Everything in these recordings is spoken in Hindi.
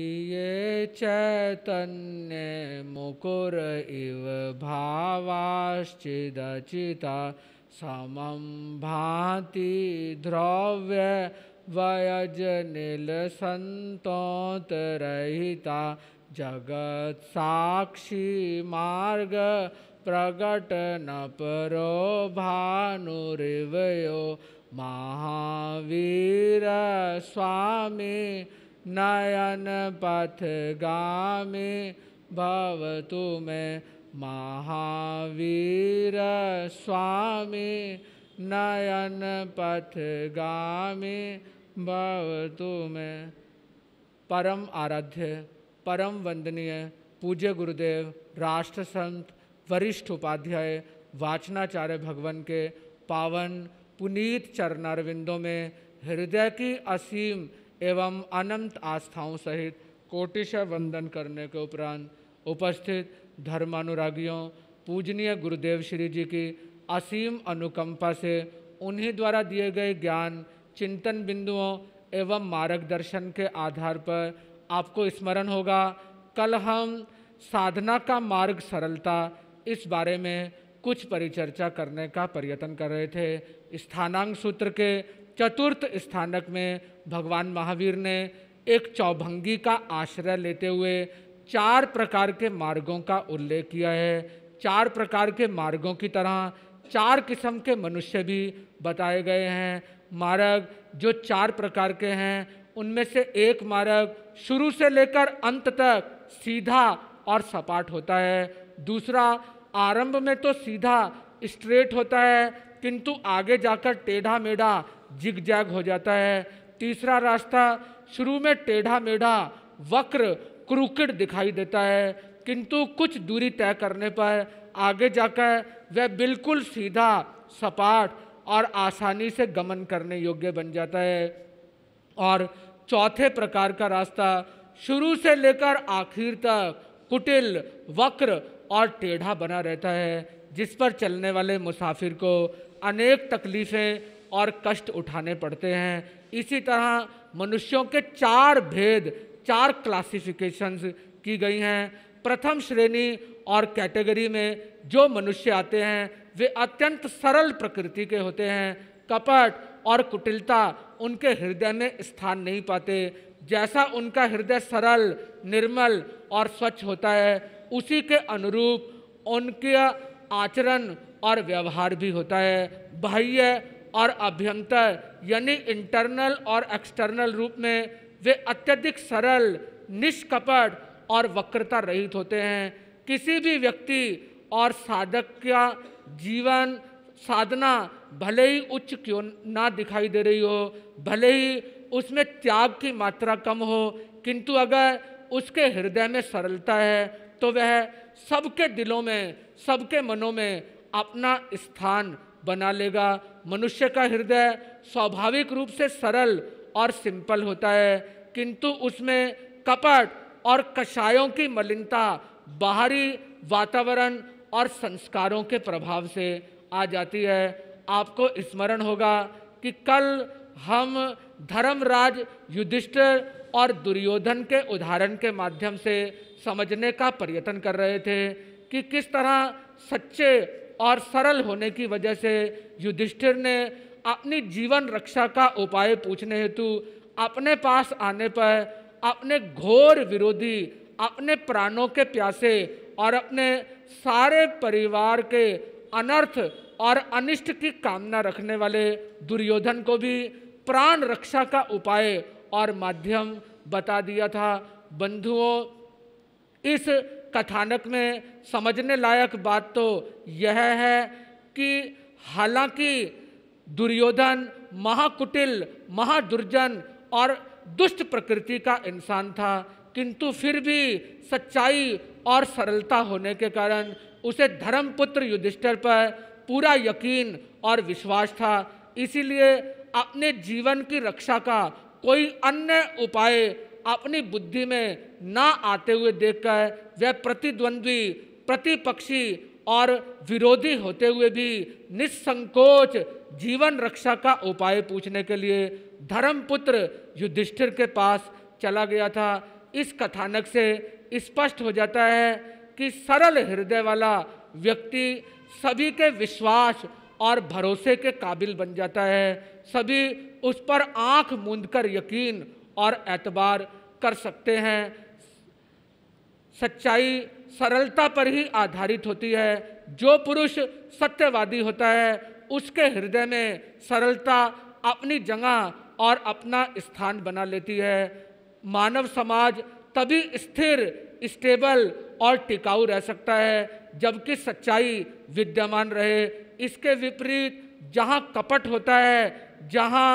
ये चैतन्य मुकुर इव भावाश्चिदचिता समं भाति द्रव्य वयजनिलसन्तोतरहिता जगत्साक्षी मार्ग प्रकटनपरो भानुरिवयो स्वामी नयन पथ गामे भव तुम्हें महावीर स्वामी नयन पथ गामे भव तुम्हें परम आराध्य परम वंदनीय पूज्य गुरुदेव राष्ट्र संत वरिष्ठ उपाध्याय वाचनाचार्य भगवान के पावन पुनीत चरणारविंदों में हृदय की असीम एवं अनंत आस्थाओं सहित कोटिशा वंदन करने के उपरांत उपस्थित धर्मानुरागियों पूजनीय गुरुदेव श्री जी की असीम अनुकंपा से उन्हीं द्वारा दिए गए ज्ञान चिंतन बिंदुओं एवं मार्गदर्शन के आधार पर आपको स्मरण होगा कल हम साधना का मार्ग सरलता इस बारे में कुछ परिचर्चा करने का प्रयत्न कर रहे थे स्थानांग सूत्र के चतुर्थ स्थानक में भगवान महावीर ने एक चौभंगी का आश्रय लेते हुए चार प्रकार के मार्गों का उल्लेख किया है चार प्रकार के मार्गों की तरह चार किस्म के मनुष्य भी बताए गए हैं मार्ग जो चार प्रकार के हैं उनमें से एक मार्ग शुरू से लेकर अंत तक सीधा और सपाट होता है दूसरा आरंभ में तो सीधा स्ट्रेट होता है किंतु आगे जाकर टेढ़ा मेढ़ा जिग जैग हो जाता है तीसरा रास्ता शुरू में टेढ़ा मेढ़ा वक्र क्रूकिड दिखाई देता है किंतु कुछ दूरी तय करने पर आगे जाकर वह बिल्कुल सीधा सपाट और आसानी से गमन करने योग्य बन जाता है और चौथे प्रकार का रास्ता शुरू से लेकर आखिर तक कुटिल वक्र और टेढ़ा बना रहता है जिस पर चलने वाले मुसाफिर को अनेक तकलीफ़ें और कष्ट उठाने पड़ते हैं इसी तरह मनुष्यों के चार भेद चार क्लासिफिकेशंस की गई हैं प्रथम श्रेणी और कैटेगरी में जो मनुष्य आते हैं वे अत्यंत सरल प्रकृति के होते हैं कपट और कुटिलता उनके हृदय में स्थान नहीं पाते जैसा उनका हृदय सरल निर्मल और स्वच्छ होता है उसी के अनुरूप उनके आचरण और व्यवहार भी होता है बाह्य और अभ्यंतर यानी इंटरनल और एक्सटर्नल रूप में वे अत्यधिक सरल निष्कपट और वक्रता रहित होते हैं किसी भी व्यक्ति और साधक का जीवन साधना भले ही उच्च क्यों ना दिखाई दे रही हो भले ही उसमें त्याग की मात्रा कम हो किंतु अगर उसके हृदय में सरलता है तो वह सबके दिलों में सबके मनों में अपना स्थान बना लेगा मनुष्य का हृदय स्वाभाविक रूप से सरल और सिंपल होता है किंतु उसमें कपट और कषायों की मलिनता बाहरी वातावरण और संस्कारों के प्रभाव से आ जाती है आपको स्मरण होगा कि कल हम धर्मराज युधिष्ठिर और दुर्योधन के उदाहरण के माध्यम से समझने का प्रयत्न कर रहे थे कि किस तरह सच्चे और सरल होने की वजह से युधिष्ठिर ने अपनी जीवन रक्षा का उपाय पूछने हेतु अपने पास आने पर अपने घोर विरोधी अपने प्राणों के प्यासे और अपने सारे परिवार के अनर्थ और अनिष्ट की कामना रखने वाले दुर्योधन को भी प्राण रक्षा का उपाय और माध्यम बता दिया था बंधुओं इस कथानक में समझने लायक बात तो यह है कि हालांकि दुर्योधन महाकुटिल महादुर्जन और दुष्ट प्रकृति का इंसान था किंतु फिर भी सच्चाई और सरलता होने के कारण उसे धर्मपुत्र युधिष्ठर पर पूरा यकीन और विश्वास था इसीलिए अपने जीवन की रक्षा का कोई अन्य उपाय अपनी बुद्धि में ना आते हुए देखकर वह प्रतिद्वंद्वी प्रतिपक्षी और विरोधी होते हुए भी निसंकोच जीवन रक्षा का उपाय पूछने के लिए धर्मपुत्र युधिष्ठिर के पास चला गया था इस कथानक से स्पष्ट हो जाता है कि सरल हृदय वाला व्यक्ति सभी के विश्वास और भरोसे के काबिल बन जाता है सभी उस पर आंख मूंद कर यकीन और एतबार कर सकते हैं सच्चाई सरलता पर ही आधारित होती है जो पुरुष सत्यवादी होता है उसके हृदय में सरलता अपनी जगह और अपना स्थान बना लेती है मानव समाज तभी स्थिर स्टेबल और टिकाऊ रह सकता है जबकि सच्चाई विद्यमान रहे इसके विपरीत जहाँ कपट होता है जहाँ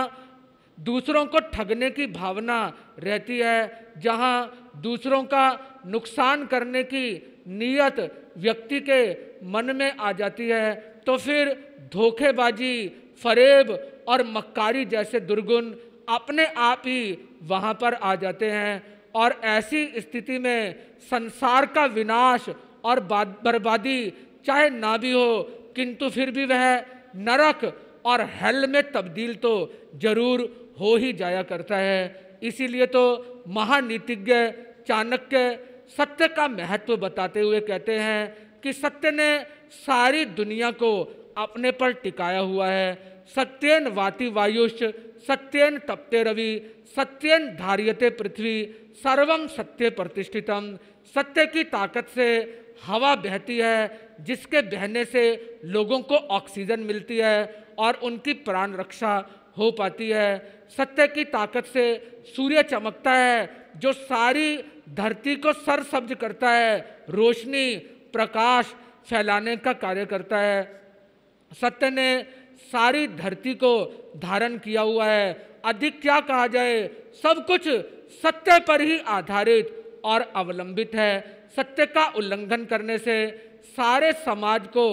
दूसरों को ठगने की भावना रहती है जहाँ दूसरों का नुकसान करने की नीयत व्यक्ति के मन में आ जाती है तो फिर धोखेबाजी फरेब और मक्कारी जैसे दुर्गुण अपने आप ही वहाँ पर आ जाते हैं और ऐसी स्थिति में संसार का विनाश और बर्बादी चाहे ना भी हो किंतु फिर भी वह नरक और हेल में तब्दील तो जरूर हो ही जाया करता है इसीलिए तो महानीतिज्ञ चाणक्य सत्य का महत्व बताते हुए कहते हैं कि सत्य ने सारी दुनिया को अपने पर टिकाया हुआ है सत्यन वाति वायुष सत्यन तप्ते रवि सत्यन धारियते पृथ्वी सर्वम सत्य प्रतिष्ठितम सत्य की ताकत से हवा बहती है जिसके बहने से लोगों को ऑक्सीजन मिलती है और उनकी प्राण रक्षा हो पाती है सत्य की ताकत से सूर्य चमकता है जो सारी धरती को सरसब्ज करता है रोशनी प्रकाश फैलाने का कार्य करता है सत्य ने सारी धरती को धारण किया हुआ है अधिक क्या कहा जाए सब कुछ सत्य पर ही आधारित और अवलंबित है सत्य का उल्लंघन करने से सारे समाज को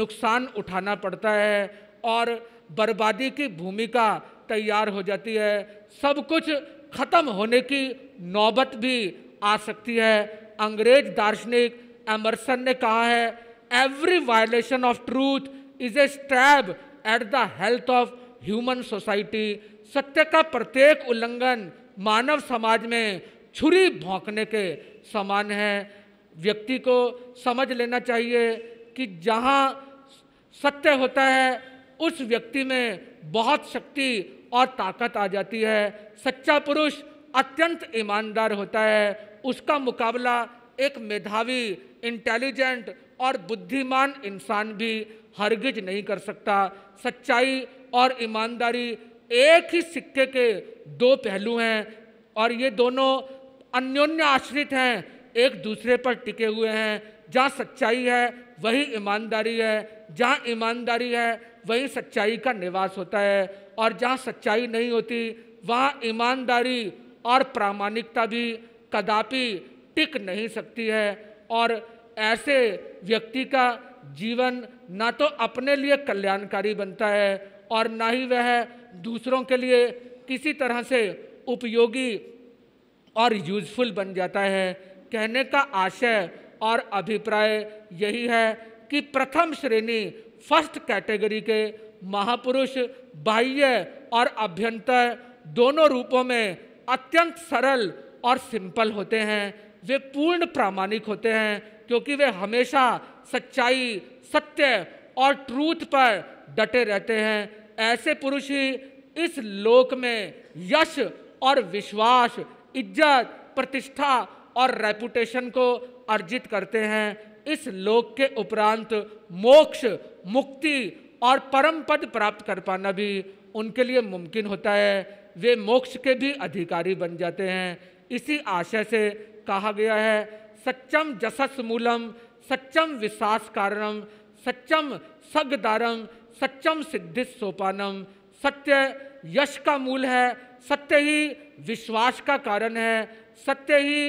नुकसान उठाना पड़ता है और बर्बादी की भूमिका तैयार हो जाती है सब कुछ खत्म होने की नौबत भी आ सकती है अंग्रेज दार्शनिक एमरसन ने कहा है every violation of truth is a stab at the health of human society सत्य का प्रत्येक उल्लंघन मानव समाज में छुरी भोंकने के समान है व्यक्ति को समझ लेना चाहिए कि जहाँ सत्य होता है उस व्यक्ति में बहुत शक्ति और ताकत आ जाती है सच्चा पुरुष अत्यंत ईमानदार होता है उसका मुकाबला एक मेधावी इंटेलिजेंट और बुद्धिमान इंसान भी हरगिज नहीं कर सकता सच्चाई और ईमानदारी एक ही सिक्के के दो पहलू हैं और ये दोनों अन्योन्य आश्रित हैं एक दूसरे पर टिके हुए हैं जहाँ सच्चाई है वही ईमानदारी है जहाँ ईमानदारी है वहीं सच्चाई का निवास होता है और जहाँ सच्चाई नहीं होती वहाँ ईमानदारी और प्रामाणिकता भी कदापि टिक नहीं सकती है और ऐसे व्यक्ति का जीवन ना तो अपने लिए कल्याणकारी बनता है और ना ही वह दूसरों के लिए किसी तरह से उपयोगी और यूजफुल बन जाता है कहने का आशय और अभिप्राय यही है कि प्रथम श्रेणी फर्स्ट कैटेगरी के महापुरुष बाह्य और अभ्यंतर दोनों रूपों में अत्यंत सरल और सिंपल होते हैं वे पूर्ण प्रामाणिक होते हैं क्योंकि वे हमेशा सच्चाई सत्य और ट्रूथ पर डटे रहते हैं ऐसे पुरुष ही इस लोक में यश और विश्वास इज्जत प्रतिष्ठा और रेपुटेशन को अर्जित करते हैं इस लोक के उपरांत मोक्ष मुक्ति और परम पद प्राप्त कर पाना भी उनके लिए मुमकिन होता है वे मोक्ष के भी अधिकारी बन जाते हैं इसी आशय से कहा गया है सच्चम जसस मूलम सच्चम विश्वास कारणम सच्चम सगदारम सच्चम सिद्धि सोपानम सत्य यश का मूल है सत्य ही विश्वास का कारण है सत्य ही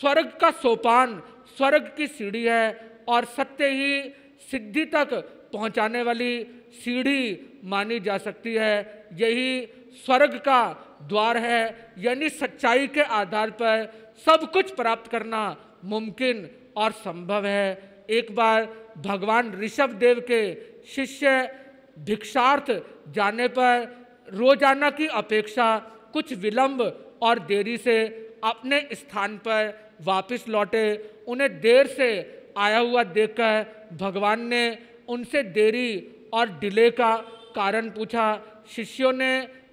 स्वर्ग का सोपान स्वर्ग की सीढ़ी है और सत्य ही सिद्धि तक पहुंचाने वाली सीढ़ी मानी जा सकती है यही स्वर्ग का द्वार है यानी सच्चाई के आधार पर सब कुछ प्राप्त करना मुमकिन और संभव है एक बार भगवान ऋषभ देव के शिष्य भिक्षार्थ जाने पर रोजाना की अपेक्षा कुछ विलंब और देरी से अपने स्थान पर वापस लौटे उन्हें देर से आया हुआ देखकर भगवान ने उनसे देरी और डिले का कारण पूछा शिष्यों ने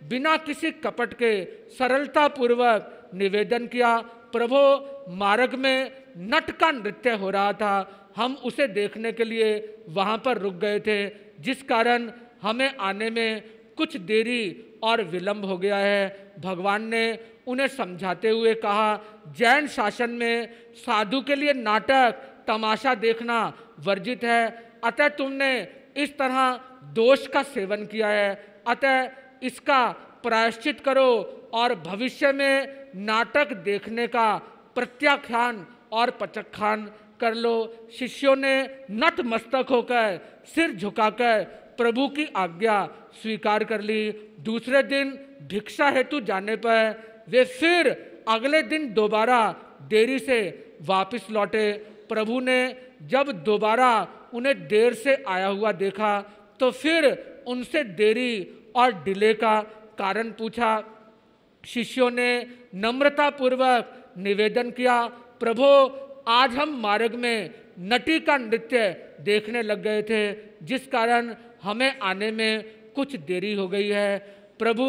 बिना किसी कपट के सरलतापूर्वक निवेदन किया प्रभो मार्ग में नट का नृत्य हो रहा था हम उसे देखने के लिए वहाँ पर रुक गए थे जिस कारण हमें आने में कुछ देरी और विलंब हो गया है भगवान ने उन्हें समझाते हुए कहा जैन शासन में साधु के लिए नाटक तमाशा देखना वर्जित है अतः तुमने इस तरह दोष का सेवन किया है अतः इसका प्रायश्चित करो और भविष्य में नाटक देखने का प्रत्याख्यान और पचखान कर लो शिष्यों ने नतमस्तक होकर सिर झुकाकर प्रभु की आज्ञा स्वीकार कर ली दूसरे दिन भिक्षा हेतु जाने पर वे फिर अगले दिन दोबारा देरी से वापस लौटे प्रभु ने जब दोबारा उन्हें देर से आया हुआ देखा तो फिर उनसे देरी और डिले का कारण पूछा शिष्यों ने नम्रतापूर्वक निवेदन किया प्रभु आज हम मार्ग में नटी का नृत्य देखने लग गए थे जिस कारण हमें आने में कुछ देरी हो गई है प्रभु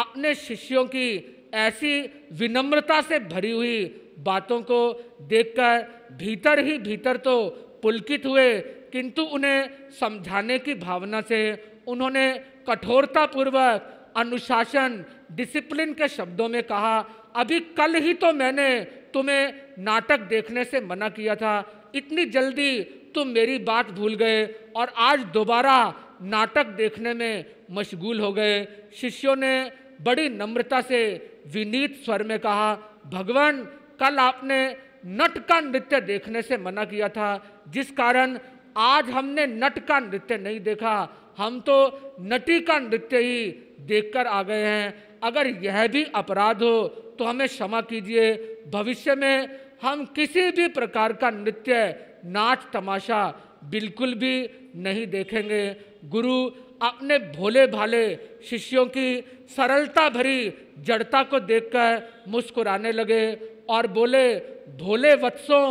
अपने शिष्यों की ऐसी विनम्रता से भरी हुई बातों को देखकर भीतर ही भीतर तो पुलकित हुए किंतु उन्हें समझाने की भावना से उन्होंने कठोरतापूर्वक अनुशासन डिसिप्लिन के शब्दों में कहा अभी कल ही तो मैंने तुम्हें नाटक देखने से मना किया था इतनी जल्दी तुम मेरी बात भूल गए और आज दोबारा नाटक देखने में मशगूल हो गए शिष्यों ने बड़ी नम्रता से विनीत स्वर में कहा भगवान कल आपने नट का नृत्य देखने से मना किया था जिस कारण आज हमने नट का नृत्य नहीं देखा हम तो नटी का नृत्य ही देखकर आ गए हैं अगर यह भी अपराध हो तो हमें क्षमा कीजिए भविष्य में हम किसी भी प्रकार का नृत्य नाच तमाशा बिल्कुल भी नहीं देखेंगे गुरु अपने भोले भाले शिष्यों की सरलता भरी जड़ता को देखकर मुस्कुराने लगे और बोले भोले वत्सों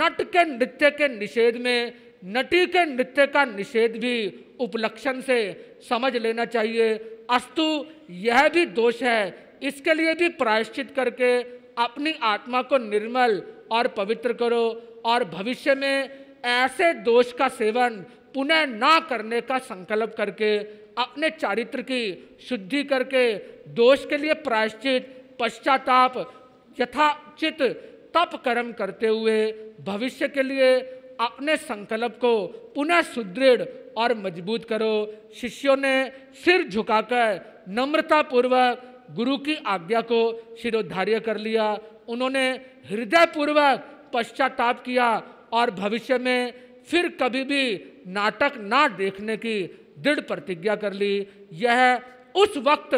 नट के नृत्य के निषेध में नटी के नृत्य का निषेध भी उपलक्षण से समझ लेना चाहिए अस्तु यह भी दोष है इसके लिए भी प्रायश्चित करके अपनी आत्मा को निर्मल और पवित्र करो और भविष्य में ऐसे दोष का सेवन पुनः ना करने का संकल्प करके अपने चारित्र की शुद्धि करके दोष के लिए प्रायश्चित पश्चाताप यथाचित तप कर्म करते हुए भविष्य के लिए अपने संकल्प को पुनः सुदृढ़ और मजबूत करो शिष्यों ने सिर झुकाकर नम्रतापूर्वक गुरु की आज्ञा को शिरोधार्य कर लिया उन्होंने हृदयपूर्वक पश्चाताप किया और भविष्य में फिर कभी भी नाटक ना देखने की दृढ़ प्रतिज्ञा कर ली यह उस वक्त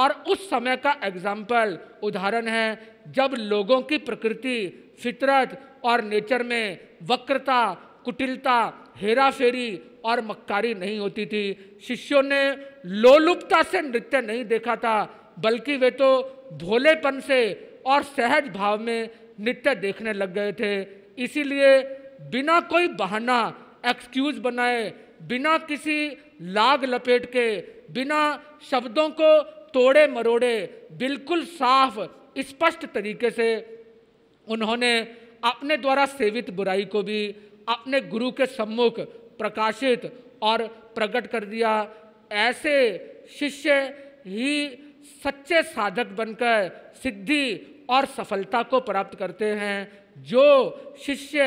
और उस समय का एग्जाम्पल उदाहरण है जब लोगों की प्रकृति फितरत और नेचर में वक्रता कुटिलता हेरा फेरी और मक्कारी नहीं होती थी शिष्यों ने लोलुपता से नृत्य नहीं देखा था बल्कि वे तो भोलेपन से और सहज भाव में नृत्य देखने लग गए थे इसीलिए बिना कोई बहाना एक्सक्यूज बनाए बिना किसी लाग लपेट के बिना शब्दों को तोड़े मरोड़े बिल्कुल साफ स्पष्ट तरीके से उन्होंने अपने द्वारा सेवित बुराई को भी अपने गुरु के सम्मुख प्रकाशित और प्रकट कर दिया ऐसे शिष्य ही सच्चे साधक बनकर सिद्धि और सफलता को प्राप्त करते हैं जो शिष्य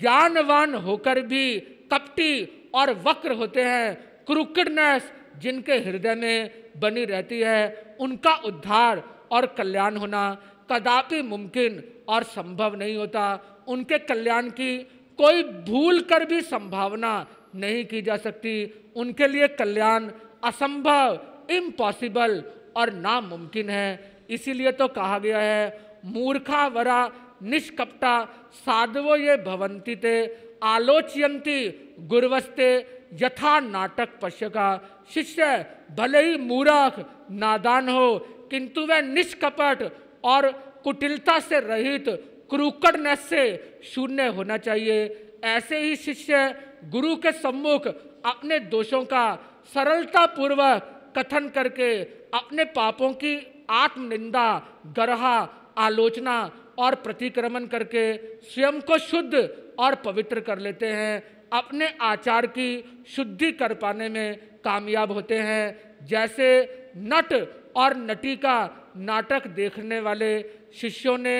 ज्ञानवान होकर भी कपटी और वक्र होते हैं क्रुकडनेस जिनके हृदय में बनी रहती है उनका उद्धार और कल्याण होना कदापि मुमकिन और संभव नहीं होता उनके कल्याण की कोई भूल कर भी संभावना नहीं की जा सकती उनके लिए कल्याण असंभव इम्पॉसिबल और नामुमकिन है इसीलिए तो कहा गया है मूर्खा वरा निष्कपटा साधवो ये भवंती ते आलोचयंती गुरवस्ते यथा नाटक पश्य का शिष्य भले ही मूर्ख नादान हो किंतु वह निष्कपट और कुटिलता से रहित क्रूकडनेस से शून्य होना चाहिए ऐसे ही शिष्य गुरु के सम्मुख अपने दोषों का सरलता पूर्वक कथन करके अपने पापों की आत्मनिंदा गरहा आलोचना और प्रतिक्रमण करके स्वयं को शुद्ध और पवित्र कर लेते हैं अपने आचार की शुद्धि कर पाने में कामयाब होते हैं जैसे नट और नटी का नाटक देखने वाले शिष्यों ने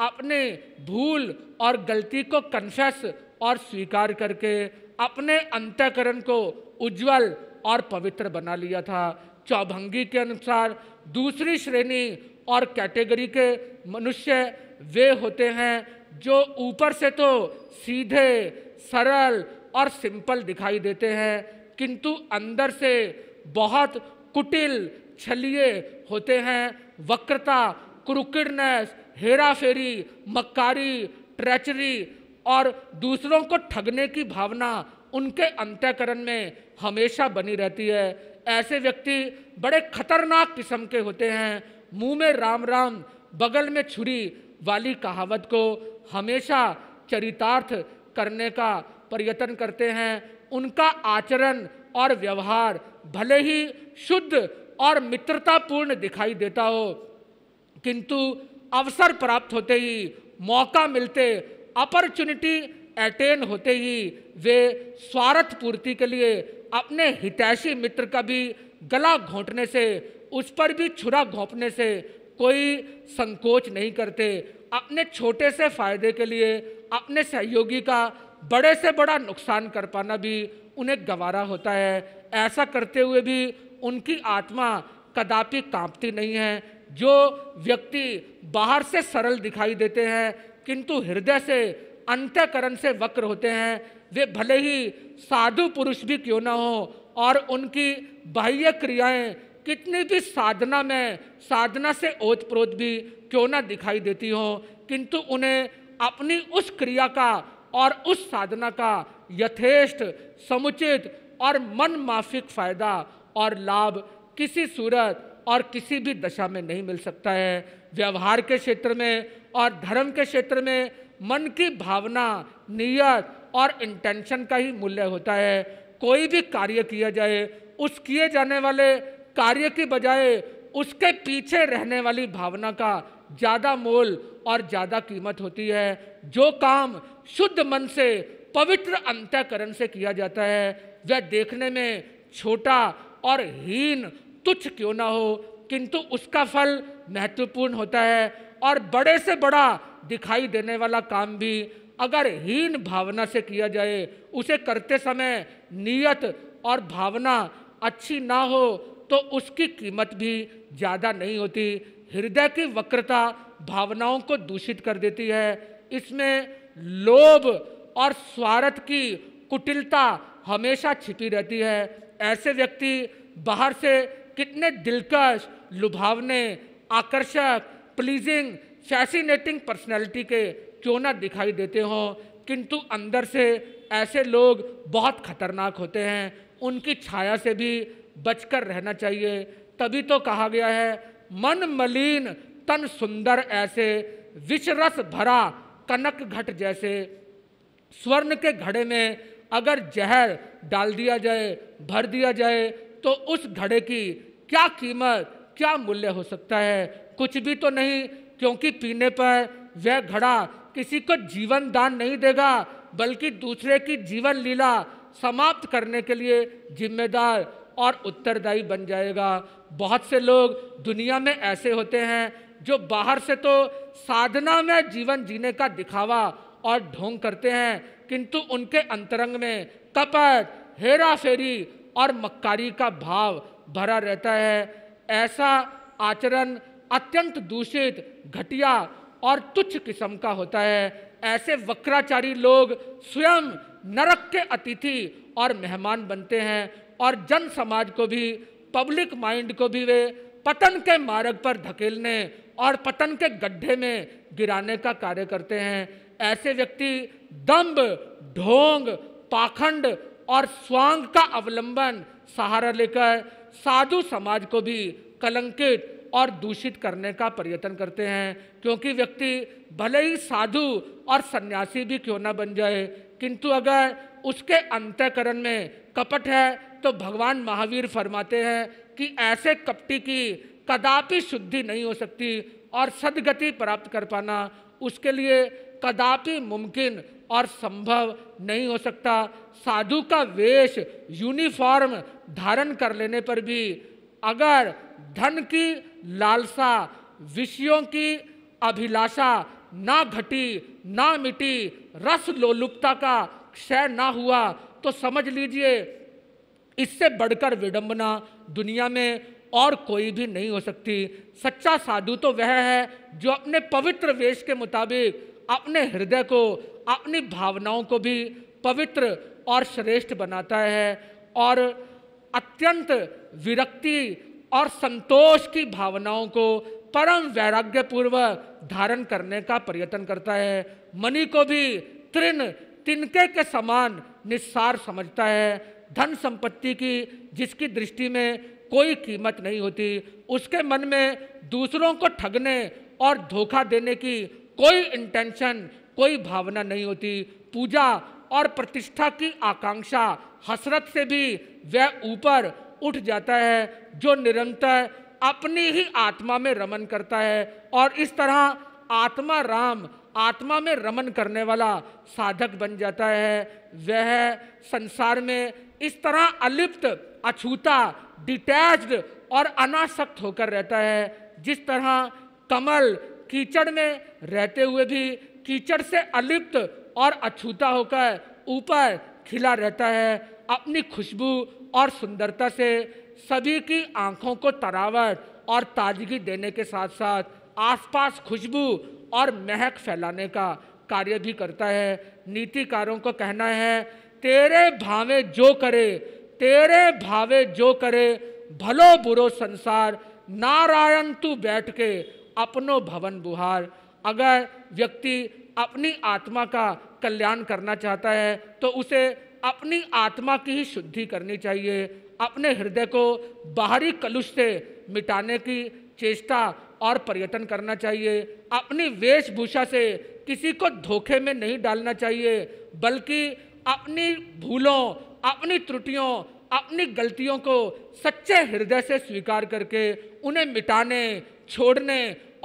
अपने भूल और गलती को कन्फेस और स्वीकार करके अपने अंतकरण को उज्जवल और पवित्र बना लिया था चौभंगी के अनुसार दूसरी श्रेणी और कैटेगरी के मनुष्य वे होते हैं जो ऊपर से तो सीधे सरल और सिंपल दिखाई देते हैं किंतु अंदर से बहुत कुटिल छलिए होते हैं वक्रता क्रुकिडनेस हेरा फेरी मक्कारी ट्रैचरी और दूसरों को ठगने की भावना उनके अंत्यकरण में हमेशा बनी रहती है ऐसे व्यक्ति बड़े खतरनाक किस्म के होते हैं मुंह में राम राम बगल में छुरी वाली कहावत को हमेशा चरितार्थ करने का प्रयत्न करते हैं उनका आचरण और व्यवहार भले ही शुद्ध और मित्रतापूर्ण दिखाई देता हो किंतु अवसर प्राप्त होते ही मौका मिलते अपॉर्चुनिटी अटेन होते ही वे स्वार्थ पूर्ति के लिए अपने हितैषी मित्र का भी गला घोंटने से उस पर भी छुरा घोंपने से कोई संकोच नहीं करते अपने छोटे से फायदे के लिए अपने सहयोगी का बड़े से बड़ा नुकसान कर पाना भी उन्हें गवारा होता है ऐसा करते हुए भी उनकी आत्मा कदापि कांपती नहीं है जो व्यक्ति बाहर से सरल दिखाई देते हैं किंतु हृदय से अंत्यकरण से वक्र होते हैं वे भले ही साधु पुरुष भी क्यों ना हो और उनकी बाह्य क्रियाएं कितनी भी साधना में साधना से ओत प्रोत भी क्यों ना दिखाई देती हो किंतु उन्हें अपनी उस क्रिया का और उस साधना का यथेष्ट समुचित और मन माफिक फायदा और लाभ किसी सूरत और किसी भी दशा में नहीं मिल सकता है व्यवहार के क्षेत्र में और धर्म के क्षेत्र में मन की भावना नियत और इंटेंशन का ही मूल्य होता है कोई भी कार्य किया जाए उस किए जाने वाले कार्य की बजाय उसके पीछे रहने वाली भावना का ज़्यादा मोल और ज़्यादा कीमत होती है जो काम शुद्ध मन से पवित्र अंत्यकरण से किया जाता है वह देखने में छोटा और हीन तुच्छ क्यों ना हो किंतु उसका फल महत्वपूर्ण होता है और बड़े से बड़ा दिखाई देने वाला काम भी अगर हीन भावना से किया जाए उसे करते समय नियत और भावना अच्छी ना हो तो उसकी कीमत भी ज़्यादा नहीं होती हृदय की वक्रता भावनाओं को दूषित कर देती है इसमें लोभ और स्वार्थ की कुटिलता हमेशा छिपी रहती है ऐसे व्यक्ति बाहर से कितने दिलकश लुभावने आकर्षक प्लीजिंग फैसिनेटिंग पर्सनैलिटी के क्यों ना दिखाई देते हों किंतु अंदर से ऐसे लोग बहुत खतरनाक होते हैं उनकी छाया से भी बचकर रहना चाहिए तभी तो कहा गया है मन मलिन तन सुंदर ऐसे विषरस भरा कनक घट जैसे स्वर्ण के घड़े में अगर जहर डाल दिया जाए भर दिया जाए तो उस घड़े की क्या कीमत क्या मूल्य हो सकता है कुछ भी तो नहीं क्योंकि पीने पर वह घड़ा किसी को जीवन दान नहीं देगा बल्कि दूसरे की जीवन लीला समाप्त करने के लिए जिम्मेदार और उत्तरदायी बन जाएगा बहुत से लोग दुनिया में ऐसे होते हैं जो बाहर से तो साधना में जीवन जीने का दिखावा और ढोंग करते हैं किंतु उनके अंतरंग में कपट हेरा फेरी और मक्कारी का भाव भरा रहता है ऐसा आचरण अत्यंत दूषित घटिया और तुच्छ किस्म का होता है ऐसे वक्राचारी लोग स्वयं नरक के अतिथि और मेहमान बनते हैं और जन समाज को भी पब्लिक माइंड को भी वे पतन के मार्ग पर धकेलने और पतन के गड्ढे में गिराने का कार्य करते हैं ऐसे व्यक्ति दम्ब ढोंग पाखंड और स्वांग का अवलंबन सहारा लेकर साधु समाज को भी कलंकित और दूषित करने का प्रयत्न करते हैं क्योंकि व्यक्ति भले ही साधु और सन्यासी भी क्यों ना बन जाए किंतु अगर उसके अंतकरण में कपट है तो भगवान महावीर फरमाते हैं कि ऐसे कपटी की कदापि शुद्धि नहीं हो सकती और सदगति प्राप्त कर पाना उसके लिए कदापि मुमकिन और संभव नहीं हो सकता साधु का वेश यूनिफॉर्म धारण कर लेने पर भी अगर धन की लालसा विषयों की अभिलाषा ना घटी ना मिटी रस लोलुपता का क्षय ना हुआ तो समझ लीजिए इससे बढ़कर विडंबना दुनिया में और कोई भी नहीं हो सकती सच्चा साधु तो वह है जो अपने पवित्र वेश के मुताबिक अपने हृदय को अपनी भावनाओं को भी पवित्र और श्रेष्ठ बनाता है और अत्यंत विरक्ति और संतोष की भावनाओं को परम वैराग्यपूर्वक धारण करने का प्रयत्न करता है मनी को भी तृण तिनके के समान निस्सार समझता है धन संपत्ति की जिसकी दृष्टि में कोई कीमत नहीं होती उसके मन में दूसरों को ठगने और धोखा देने की कोई इंटेंशन कोई भावना नहीं होती पूजा और प्रतिष्ठा की आकांक्षा हसरत से भी वह ऊपर उठ जाता है जो निरंतर अपनी ही आत्मा में रमन करता है और इस तरह आत्मा राम आत्मा में रमन करने वाला साधक बन जाता है वह संसार में इस तरह अलिप्त अछूता डिटैच्ड और अनासक्त होकर रहता है जिस तरह कमल कीचड़ में रहते हुए भी कीचड़ से अलिप्त और अछूता होकर ऊपर खिला रहता है अपनी खुशबू और सुंदरता से सभी की आंखों को तरावट और ताजगी देने के साथ साथ आसपास खुशबू और महक फैलाने का कार्य भी करता है नीतिकारों को कहना है तेरे भावे जो करे तेरे भावे जो करे भलो बुरो संसार नारायण तू बैठ के अपनो भवन बुहार अगर व्यक्ति अपनी आत्मा का कल्याण करना चाहता है तो उसे अपनी आत्मा की ही शुद्धि करनी चाहिए अपने हृदय को बाहरी कलुष से मिटाने की चेष्टा और पर्यटन करना चाहिए अपनी वेशभूषा से किसी को धोखे में नहीं डालना चाहिए बल्कि अपनी भूलों अपनी त्रुटियों अपनी गलतियों को सच्चे हृदय से स्वीकार करके उन्हें मिटाने छोड़ने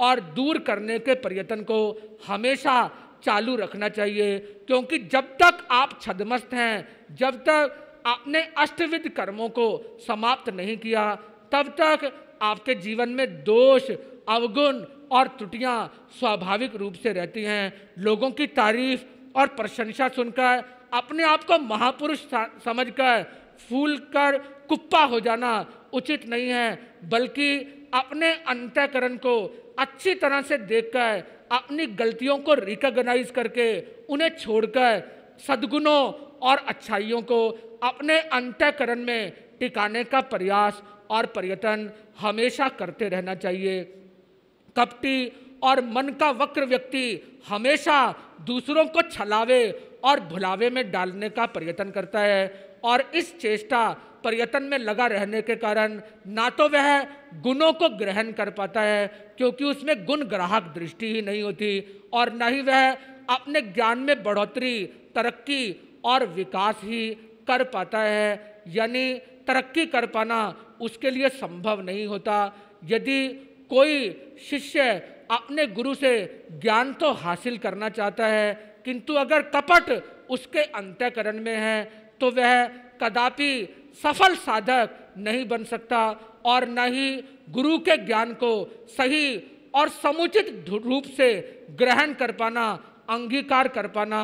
और दूर करने के पर्यटन को हमेशा चालू रखना चाहिए क्योंकि जब तक आप छदमस्त हैं जब तक आपने अष्टविध कर्मों को समाप्त नहीं किया तब तक आपके जीवन में दोष अवगुण और त्रुटियाँ स्वाभाविक रूप से रहती हैं लोगों की तारीफ और प्रशंसा सुनकर अपने आप को महापुरुष समझकर फूल कर कुप्पा हो जाना उचित नहीं है बल्कि अपने अंत्यकरण को अच्छी तरह से देखकर अपनी गलतियों को रिकॉग्नाइज करके उन्हें छोड़कर सद्गुणों और अच्छाइयों को अपने अंत्यकरण में टिकाने का प्रयास और पर्यटन हमेशा करते रहना चाहिए कपटी और मन का वक्र व्यक्ति हमेशा दूसरों को छलावे और भुलावे में डालने का प्रयत्न करता है और इस चेष्टा पर्यटन में लगा रहने के कारण ना तो वह गुणों को ग्रहण कर पाता है क्योंकि उसमें गुण ग्राहक दृष्टि ही नहीं होती और ना ही वह अपने ज्ञान में बढ़ोतरी तरक्की और विकास ही कर पाता है यानी तरक्की कर पाना उसके लिए संभव नहीं होता यदि कोई शिष्य अपने गुरु से ज्ञान तो हासिल करना चाहता है किंतु अगर कपट उसके अंत्यकरण में है तो वह कदापि सफल साधक नहीं बन सकता और न ही गुरु के ज्ञान को सही और समुचित रूप से ग्रहण कर पाना अंगीकार कर पाना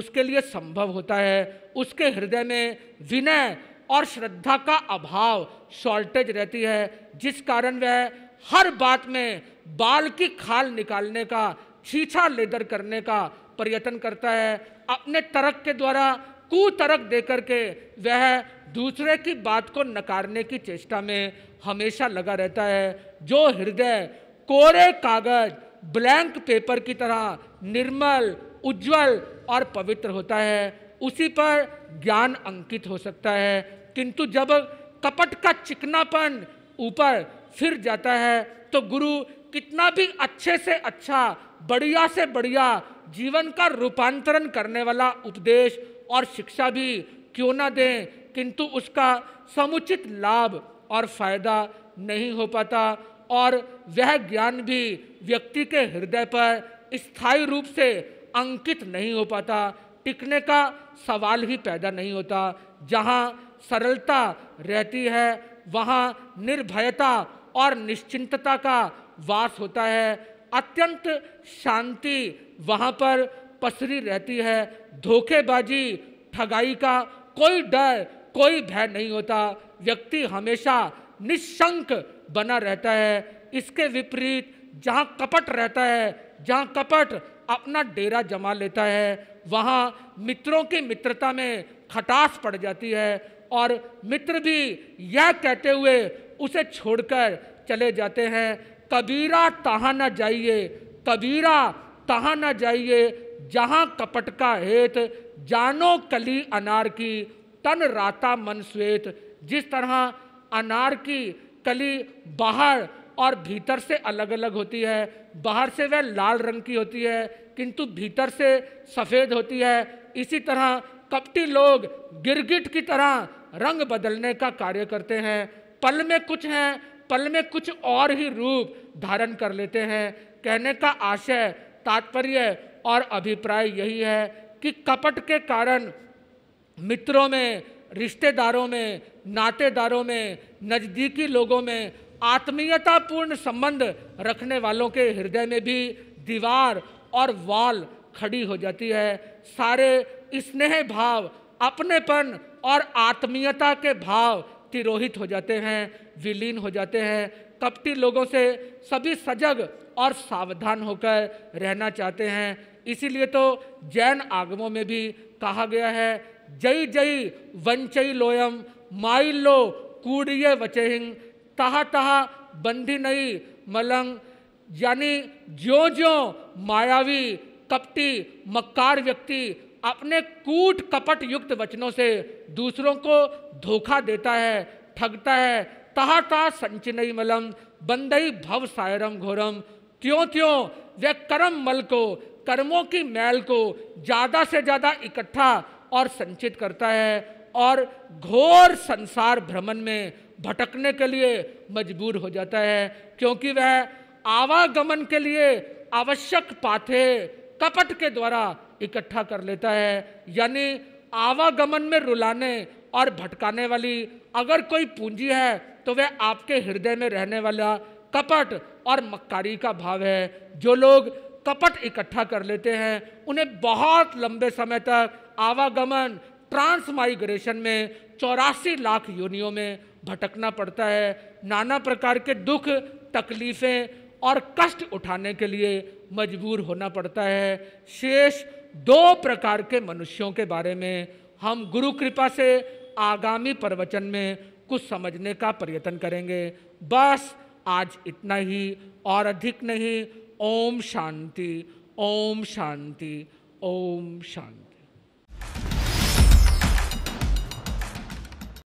उसके लिए संभव होता है उसके हृदय में विनय और श्रद्धा का अभाव शॉर्टेज रहती है जिस कारण वह हर बात में बाल की खाल निकालने का छीछा लेदर करने का प्रयत्न करता है अपने तरक के द्वारा कुतर्क दे करके वह दूसरे की बात को नकारने की चेष्टा में हमेशा लगा रहता है जो हृदय कोरे कागज ब्लैंक पेपर की तरह निर्मल उज्जवल और पवित्र होता है उसी पर ज्ञान अंकित हो सकता है किंतु जब कपट का चिकनापन ऊपर फिर जाता है तो गुरु कितना भी अच्छे से अच्छा बढ़िया से बढ़िया जीवन का रूपांतरण करने वाला उपदेश और शिक्षा भी क्यों ना दें किंतु उसका समुचित लाभ और फायदा नहीं हो पाता और वह ज्ञान भी व्यक्ति के हृदय पर स्थायी रूप से अंकित नहीं हो पाता टिकने का सवाल ही पैदा नहीं होता जहाँ सरलता रहती है वहाँ निर्भयता और निश्चिंतता का वास होता है अत्यंत शांति वहाँ पर पसरी रहती है धोखेबाजी ठगाई का कोई डर कोई भय नहीं होता व्यक्ति हमेशा निशंक बना रहता है इसके विपरीत जहाँ कपट रहता है जहाँ कपट अपना डेरा जमा लेता है वहाँ मित्रों की मित्रता में खटास पड़ जाती है और मित्र भी यह कहते हुए उसे छोड़कर चले जाते हैं कबीरा तहा न जाइए कबीरा तहा न जाइए जहाँ कपट का हेत जानो कली अनार की तन राता मन श्वेत जिस तरह अनार की कली बाहर और भीतर से अलग अलग होती है बाहर से वह लाल रंग की होती है किंतु भीतर से सफ़ेद होती है इसी तरह कपटी लोग गिरगिट की तरह रंग बदलने का कार्य करते हैं पल में कुछ हैं पल में कुछ और ही रूप धारण कर लेते हैं कहने का आशय तात्पर्य और अभिप्राय यही है कि कपट के कारण मित्रों में रिश्तेदारों में नातेदारों में नज़दीकी लोगों में आत्मीयतापूर्ण संबंध रखने वालों के हृदय में भी दीवार और वॉल खड़ी हो जाती है सारे स्नेह भाव अपनेपन और आत्मीयता के भाव तिरोहित हो जाते हैं विलीन हो जाते हैं कपटी लोगों से सभी सजग और सावधान होकर रहना चाहते हैं इसीलिए तो जैन आगमों में भी कहा गया है जय जय वंचई लोयम माई लो कूड़िय वचहिंग तहा तहा बंधी नई मलंग यानी ज्यो ज्यो मायावी कपटी मक्कार व्यक्ति अपने कूट कपट युक्त वचनों से दूसरों को धोखा देता है ठगता है तहाता संचनई मलम बंदई भव सायरम घोरम त्यों त्यों वह कर्म मल को कर्मों की मैल को ज़्यादा से ज़्यादा इकट्ठा और संचित करता है और घोर संसार भ्रमण में भटकने के लिए मजबूर हो जाता है क्योंकि वह आवागमन के लिए आवश्यक पाथे कपट के द्वारा इकट्ठा कर लेता है यानी आवागमन में रुलाने और भटकाने वाली अगर कोई पूंजी है तो वह आपके हृदय में रहने वाला कपट और मक्कारी का भाव है जो लोग कपट इकट्ठा कर लेते हैं उन्हें बहुत लंबे समय तक आवागमन ट्रांसमाइग्रेशन में चौरासी लाख योनियों में भटकना पड़ता है नाना प्रकार के दुख तकलीफ़ें और कष्ट उठाने के लिए मजबूर होना पड़ता है शेष दो प्रकार के मनुष्यों के बारे में हम गुरु कृपा से आगामी प्रवचन में कुछ समझने का प्रयत्न करेंगे बस आज इतना ही और अधिक नहीं ओम शांति ओम शांति ओम शांति